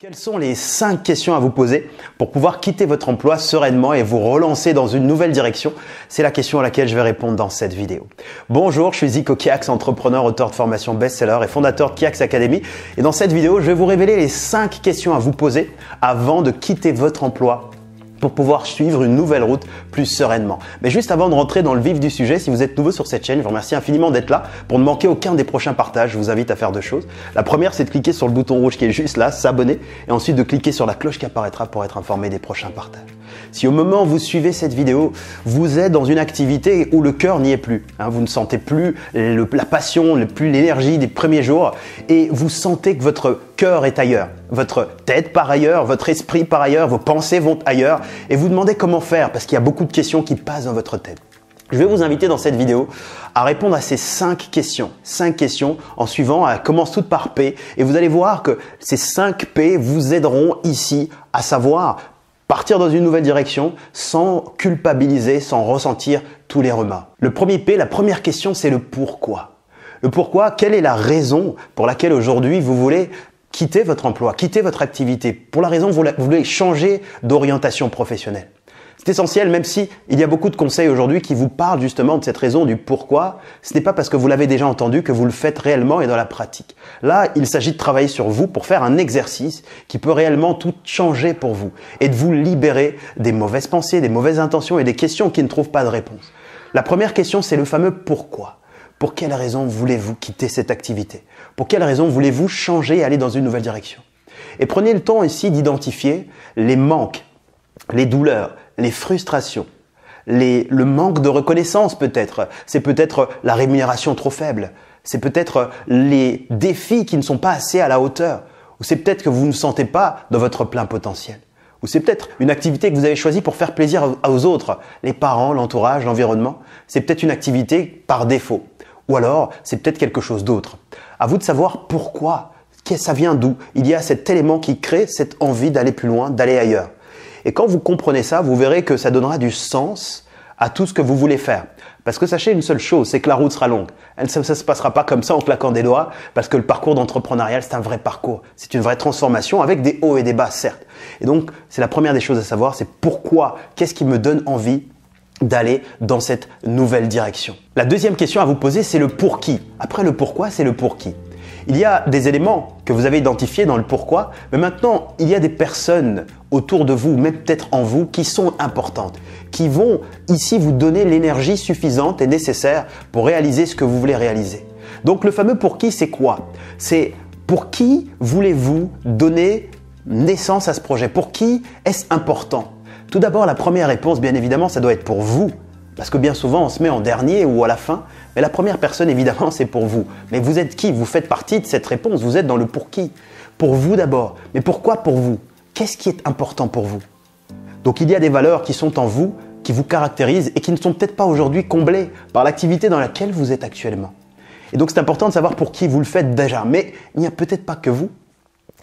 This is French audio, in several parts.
Quelles sont les 5 questions à vous poser pour pouvoir quitter votre emploi sereinement et vous relancer dans une nouvelle direction C'est la question à laquelle je vais répondre dans cette vidéo. Bonjour, je suis Zico Kiax, entrepreneur, auteur de formation best-seller et fondateur de Kiax Academy. Et dans cette vidéo, je vais vous révéler les 5 questions à vous poser avant de quitter votre emploi pour pouvoir suivre une nouvelle route plus sereinement. Mais juste avant de rentrer dans le vif du sujet, si vous êtes nouveau sur cette chaîne, je vous remercie infiniment d'être là. Pour ne manquer aucun des prochains partages, je vous invite à faire deux choses. La première, c'est de cliquer sur le bouton rouge qui est juste là, s'abonner, et ensuite de cliquer sur la cloche qui apparaîtra pour être informé des prochains partages. Si au moment où vous suivez cette vidéo, vous êtes dans une activité où le cœur n'y est plus, hein, vous ne sentez plus la passion, plus l'énergie des premiers jours, et vous sentez que votre cœur est ailleurs, votre tête par ailleurs, votre esprit par ailleurs, vos pensées vont ailleurs, et vous demandez comment faire, parce qu'il y a beaucoup de questions qui passent dans votre tête. Je vais vous inviter dans cette vidéo à répondre à ces 5 questions. 5 questions en suivant, à commence toutes par P. Et vous allez voir que ces 5 P vous aideront ici à savoir Partir dans une nouvelle direction sans culpabiliser, sans ressentir tous les remords. Le premier P, la première question, c'est le pourquoi. Le pourquoi, quelle est la raison pour laquelle aujourd'hui vous voulez quitter votre emploi, quitter votre activité, pour la raison vous voulez changer d'orientation professionnelle. C'est essentiel, même si il y a beaucoup de conseils aujourd'hui qui vous parlent justement de cette raison du pourquoi. Ce n'est pas parce que vous l'avez déjà entendu que vous le faites réellement et dans la pratique. Là, il s'agit de travailler sur vous pour faire un exercice qui peut réellement tout changer pour vous et de vous libérer des mauvaises pensées, des mauvaises intentions et des questions qui ne trouvent pas de réponse. La première question, c'est le fameux pourquoi. Pour quelle raison voulez-vous quitter cette activité Pour quelle raison voulez-vous changer et aller dans une nouvelle direction Et prenez le temps ici d'identifier les manques, les douleurs, les frustrations, le manque de reconnaissance peut-être, c'est peut-être la rémunération trop faible, c'est peut-être les défis qui ne sont pas assez à la hauteur, ou c'est peut-être que vous ne sentez pas dans votre plein potentiel, ou c'est peut-être une activité que vous avez choisie pour faire plaisir aux autres, les parents, l'entourage, l'environnement, c'est peut-être une activité par défaut, ou alors c'est peut-être quelque chose d'autre. À vous de savoir pourquoi, ça vient d'où, il y a cet élément qui crée cette envie d'aller plus loin, d'aller ailleurs. Et quand vous comprenez ça, vous verrez que ça donnera du sens à tout ce que vous voulez faire. Parce que sachez une seule chose, c'est que la route sera longue. Elle, ça ne se passera pas comme ça en claquant des doigts, parce que le parcours d'entrepreneuriat, c'est un vrai parcours. C'est une vraie transformation avec des hauts et des bas, certes. Et donc, c'est la première des choses à savoir, c'est pourquoi, qu'est-ce qui me donne envie d'aller dans cette nouvelle direction. La deuxième question à vous poser, c'est le pour qui. Après le pourquoi, c'est le pour qui. Il y a des éléments que vous avez identifiés dans le pourquoi, mais maintenant, il y a des personnes autour de vous, même peut-être en vous, qui sont importantes, qui vont ici vous donner l'énergie suffisante et nécessaire pour réaliser ce que vous voulez réaliser. Donc le fameux pour qui, c'est quoi C'est pour qui voulez-vous donner naissance à ce projet Pour qui est-ce important Tout d'abord, la première réponse, bien évidemment, ça doit être pour vous. Parce que bien souvent, on se met en dernier ou à la fin. Mais la première personne, évidemment, c'est pour vous. Mais vous êtes qui Vous faites partie de cette réponse. Vous êtes dans le pour qui Pour vous d'abord. Mais pourquoi pour vous Qu'est-ce qui est important pour vous Donc il y a des valeurs qui sont en vous, qui vous caractérisent et qui ne sont peut-être pas aujourd'hui comblées par l'activité dans laquelle vous êtes actuellement. Et donc c'est important de savoir pour qui vous le faites déjà. Mais il n'y a peut-être pas que vous.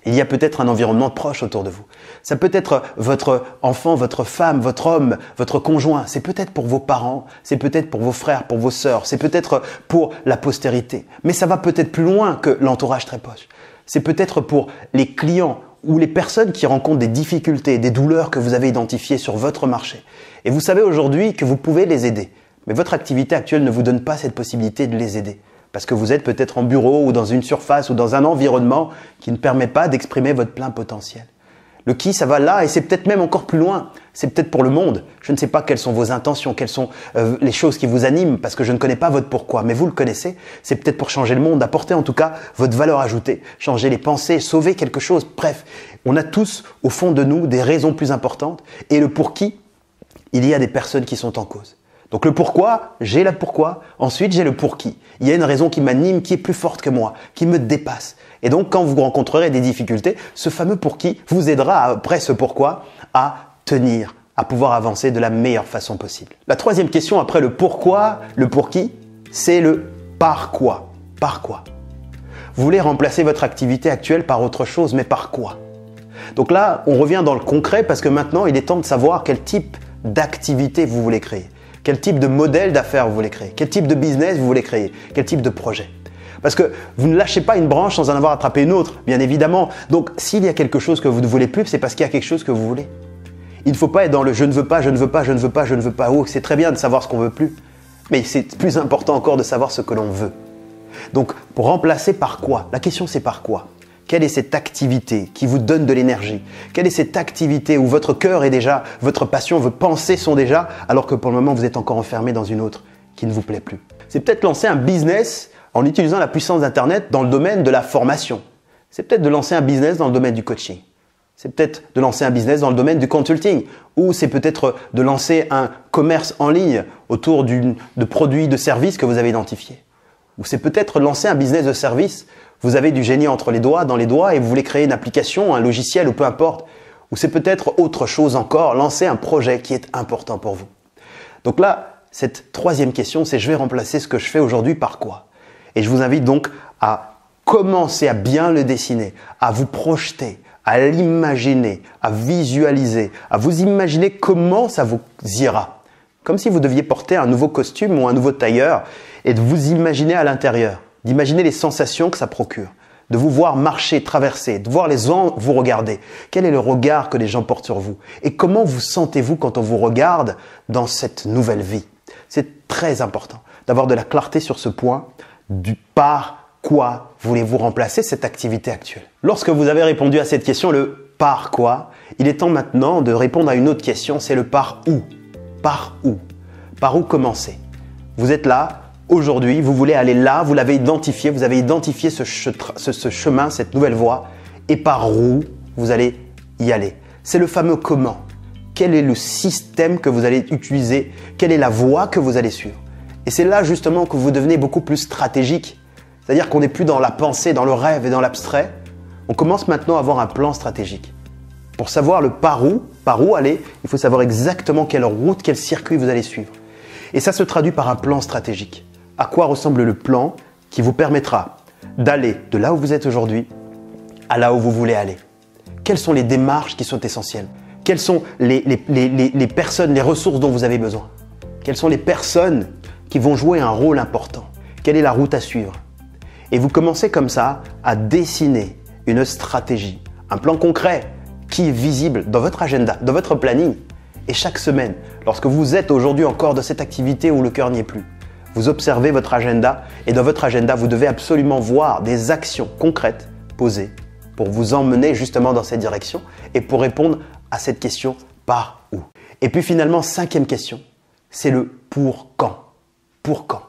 Il y a peut-être un environnement proche autour de vous. Ça peut être votre enfant, votre femme, votre homme, votre conjoint. C'est peut-être pour vos parents, c'est peut-être pour vos frères, pour vos sœurs, c'est peut-être pour la postérité. Mais ça va peut-être plus loin que l'entourage très proche. C'est peut-être pour les clients ou les personnes qui rencontrent des difficultés, des douleurs que vous avez identifiées sur votre marché. Et vous savez aujourd'hui que vous pouvez les aider. Mais votre activité actuelle ne vous donne pas cette possibilité de les aider parce que vous êtes peut-être en bureau ou dans une surface ou dans un environnement qui ne permet pas d'exprimer votre plein potentiel. Le qui, ça va là et c'est peut-être même encore plus loin. C'est peut-être pour le monde. Je ne sais pas quelles sont vos intentions, quelles sont euh, les choses qui vous animent parce que je ne connais pas votre pourquoi, mais vous le connaissez. C'est peut-être pour changer le monde, apporter en tout cas votre valeur ajoutée, changer les pensées, sauver quelque chose. Bref, on a tous au fond de nous des raisons plus importantes et le pour qui, il y a des personnes qui sont en cause. Donc le pourquoi, j'ai le pourquoi, ensuite j'ai le pour qui. Il y a une raison qui m'anime, qui est plus forte que moi, qui me dépasse. Et donc quand vous rencontrerez des difficultés, ce fameux pour qui vous aidera après ce pourquoi à tenir, à pouvoir avancer de la meilleure façon possible. La troisième question après le pourquoi, le pour qui, c'est le par quoi. Par quoi Vous voulez remplacer votre activité actuelle par autre chose, mais par quoi Donc là, on revient dans le concret parce que maintenant, il est temps de savoir quel type d'activité vous voulez créer. Quel type de modèle d'affaires vous voulez créer Quel type de business vous voulez créer Quel type de projet parce que vous ne lâchez pas une branche sans en avoir attrapé une autre, bien évidemment. Donc s'il y a quelque chose que vous ne voulez plus, c'est parce qu'il y a quelque chose que vous voulez. Il ne faut pas être dans le je ne veux pas, je ne veux pas, je ne veux pas, je ne veux pas. Oh, c'est très bien de savoir ce qu'on veut plus. Mais c'est plus important encore de savoir ce que l'on veut. Donc pour remplacer par quoi La question c'est par quoi quelle est cette activité qui vous donne de l'énergie Quelle est cette activité où votre cœur est déjà, votre passion, vos pensées sont déjà, alors que pour le moment vous êtes encore enfermé dans une autre qui ne vous plaît plus C'est peut-être lancer un business en utilisant la puissance d'Internet dans le domaine de la formation. C'est peut-être de lancer un business dans le domaine du coaching. C'est peut-être de lancer un business dans le domaine du consulting ou c'est peut-être de lancer un commerce en ligne autour de produits, de services que vous avez identifiés ou c'est peut-être lancer un business de service. Vous avez du génie entre les doigts, dans les doigts, et vous voulez créer une application, un logiciel ou peu importe. Ou c'est peut-être autre chose encore, lancer un projet qui est important pour vous. Donc là, cette troisième question, c'est je vais remplacer ce que je fais aujourd'hui par quoi Et je vous invite donc à commencer à bien le dessiner, à vous projeter, à l'imaginer, à visualiser, à vous imaginer comment ça vous ira. Comme si vous deviez porter un nouveau costume ou un nouveau tailleur et de vous imaginer à l'intérieur, d'imaginer les sensations que ça procure, de vous voir marcher, traverser, de voir les gens vous regarder. Quel est le regard que les gens portent sur vous Et comment vous sentez-vous quand on vous regarde dans cette nouvelle vie C'est très important d'avoir de la clarté sur ce point, du par quoi voulez-vous remplacer cette activité actuelle Lorsque vous avez répondu à cette question, le par quoi, il est temps maintenant de répondre à une autre question, c'est le par où par où Par où commencer Vous êtes là, aujourd'hui, vous voulez aller là, vous l'avez identifié, vous avez identifié ce, chemin, cette nouvelle voie, et par où vous allez y aller. C'est le fameux comment. Quel est le système que vous allez utiliser Quelle est la voie que vous allez suivre Et c'est là justement que vous devenez beaucoup plus stratégique. C'est-à-dire qu'on n'est plus dans la pensée, dans le rêve et dans l'abstrait. On commence maintenant à avoir un plan stratégique. Pour savoir le par où, par où aller, il faut savoir exactement quelle route, quel circuit vous allez suivre. Et ça se traduit par un plan stratégique. À quoi ressemble le plan qui vous permettra d'aller de là où vous êtes aujourd'hui à là où vous voulez aller Quelles sont les démarches qui sont essentielles Quelles sont les, les, personnes, les ressources dont vous avez besoin Quelles sont les personnes qui vont jouer un rôle important Quelle est la route à suivre Et vous commencez comme ça à dessiner une stratégie, un plan concret qui est visible dans votre agenda, dans votre planning, et chaque semaine, lorsque vous êtes aujourd'hui encore de cette activité où le cœur n'y est plus, vous observez votre agenda et dans votre agenda, vous devez absolument voir des actions concrètes posées pour vous emmener justement dans cette direction et pour répondre à cette question par où. Et puis finalement, cinquième question, c'est le pour quand. Pour quand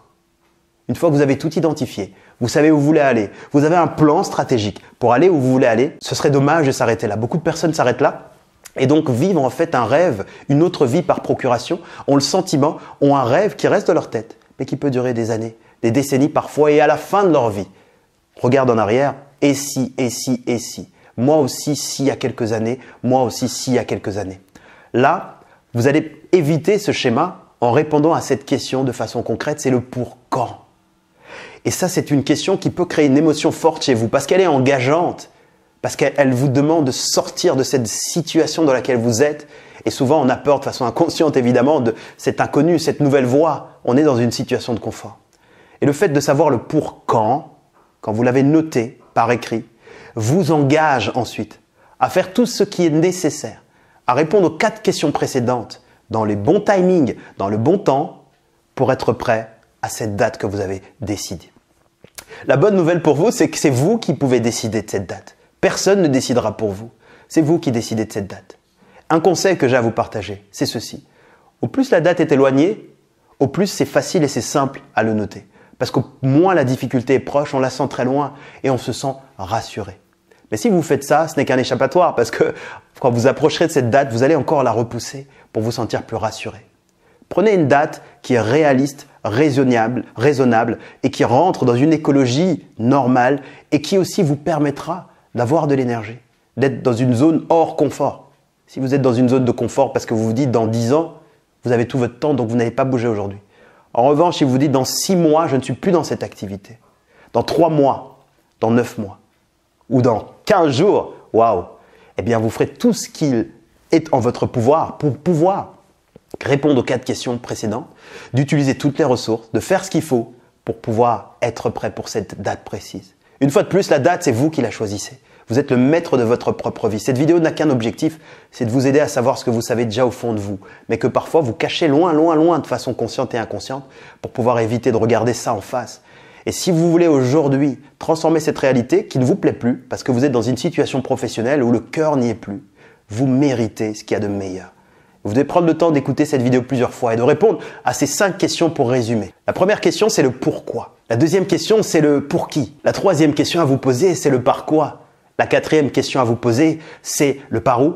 une fois que vous avez tout identifié, vous savez où vous voulez aller, vous avez un plan stratégique pour aller où vous voulez aller, ce serait dommage de s'arrêter là. Beaucoup de personnes s'arrêtent là et donc vivent en fait un rêve, une autre vie par procuration, ont le sentiment, ont un rêve qui reste dans leur tête, mais qui peut durer des années, des décennies parfois, et à la fin de leur vie, regarde en arrière, et si, et si, et si. Moi aussi, si, il y a quelques années, moi aussi, si, il y a quelques années. Là, vous allez éviter ce schéma en répondant à cette question de façon concrète, c'est le pour quand et ça, c'est une question qui peut créer une émotion forte chez vous parce qu'elle est engageante, parce qu'elle vous demande de sortir de cette situation dans laquelle vous êtes. Et souvent, on a peur de façon inconsciente, évidemment, de cet inconnu, cette nouvelle voie. On est dans une situation de confort. Et le fait de savoir le pour quand, quand vous l'avez noté par écrit, vous engage ensuite à faire tout ce qui est nécessaire, à répondre aux quatre questions précédentes dans les bons timings, dans le bon temps, pour être prêt à cette date que vous avez décidée. La bonne nouvelle pour vous, c'est que c'est vous qui pouvez décider de cette date. Personne ne décidera pour vous. C'est vous qui décidez de cette date. Un conseil que j'ai à vous partager, c'est ceci. Au plus la date est éloignée, au plus c'est facile et c'est simple à le noter. Parce qu'au moins la difficulté est proche, on la sent très loin et on se sent rassuré. Mais si vous faites ça, ce n'est qu'un échappatoire parce que quand vous approcherez de cette date, vous allez encore la repousser pour vous sentir plus rassuré. Prenez une date qui est réaliste, raisonnable, raisonnable et qui rentre dans une écologie normale et qui aussi vous permettra d'avoir de l'énergie, d'être dans une zone hors confort. Si vous êtes dans une zone de confort parce que vous vous dites dans 10 ans, vous avez tout votre temps donc vous n'avez pas bougé aujourd'hui. En revanche, si vous vous dites dans 6 mois, je ne suis plus dans cette activité, dans 3 mois, dans 9 mois ou dans 15 jours, waouh, eh bien vous ferez tout ce qui est en votre pouvoir pour pouvoir répondre aux quatre questions précédentes, d'utiliser toutes les ressources, de faire ce qu'il faut pour pouvoir être prêt pour cette date précise. Une fois de plus, la date, c'est vous qui la choisissez. Vous êtes le maître de votre propre vie. Cette vidéo n'a qu'un objectif, c'est de vous aider à savoir ce que vous savez déjà au fond de vous, mais que parfois vous cachez loin, loin, loin de façon consciente et inconsciente pour pouvoir éviter de regarder ça en face. Et si vous voulez aujourd'hui transformer cette réalité qui ne vous plaît plus, parce que vous êtes dans une situation professionnelle où le cœur n'y est plus, vous méritez ce qu'il y a de meilleur. Vous devez prendre le temps d'écouter cette vidéo plusieurs fois et de répondre à ces cinq questions pour résumer. La première question, c'est le pourquoi. La deuxième question, c'est le pour qui. La troisième question à vous poser, c'est le par quoi. La quatrième question à vous poser, c'est le par où.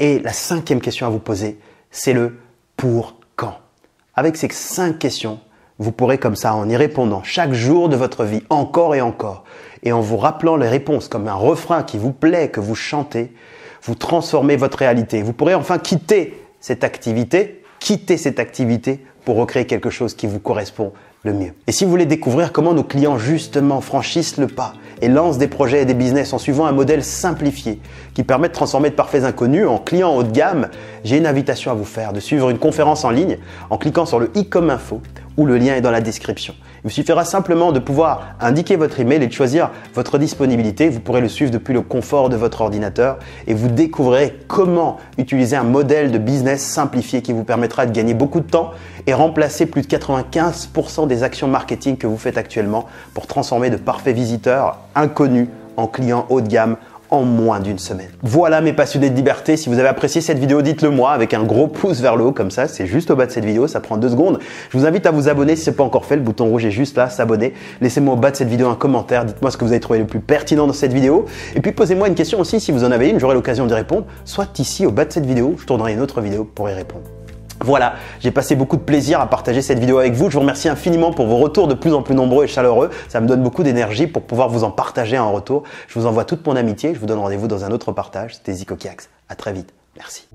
Et la cinquième question à vous poser, c'est le pour quand. Avec ces cinq questions, vous pourrez comme ça, en y répondant chaque jour de votre vie, encore et encore, et en vous rappelant les réponses comme un refrain qui vous plaît, que vous chantez, vous transformez votre réalité. Vous pourrez enfin quitter cette activité, quitter cette activité pour recréer quelque chose qui vous correspond le mieux. Et si vous voulez découvrir comment nos clients justement franchissent le pas et lancent des projets et des business en suivant un modèle simplifié qui permet de transformer de parfaits inconnus en clients haut de gamme, j'ai une invitation à vous faire de suivre une conférence en ligne en cliquant sur le i comme info où le lien est dans la description. Il vous suffira simplement de pouvoir indiquer votre email et de choisir votre disponibilité. Vous pourrez le suivre depuis le confort de votre ordinateur et vous découvrirez comment utiliser un modèle de business simplifié qui vous permettra de gagner beaucoup de temps et remplacer plus de 95% des actions marketing que vous faites actuellement pour transformer de parfaits visiteurs inconnus en clients haut de gamme en moins d'une semaine. Voilà mes passionnés de liberté, si vous avez apprécié cette vidéo, dites-le moi avec un gros pouce vers le haut comme ça, c'est juste au bas de cette vidéo, ça prend deux secondes. Je vous invite à vous abonner si ce n'est pas encore fait, le bouton rouge est juste là, s'abonner. Laissez-moi au bas de cette vidéo un commentaire, dites-moi ce que vous avez trouvé le plus pertinent dans cette vidéo. Et puis posez-moi une question aussi si vous en avez une, j'aurai l'occasion d'y répondre, soit ici au bas de cette vidéo, je tournerai une autre vidéo pour y répondre. Voilà, j'ai passé beaucoup de plaisir à partager cette vidéo avec vous. Je vous remercie infiniment pour vos retours de plus en plus nombreux et chaleureux. Ça me donne beaucoup d'énergie pour pouvoir vous en partager en retour. Je vous envoie toute mon amitié. Je vous donne rendez-vous dans un autre partage. C'était Zico Kiax. À très vite. Merci.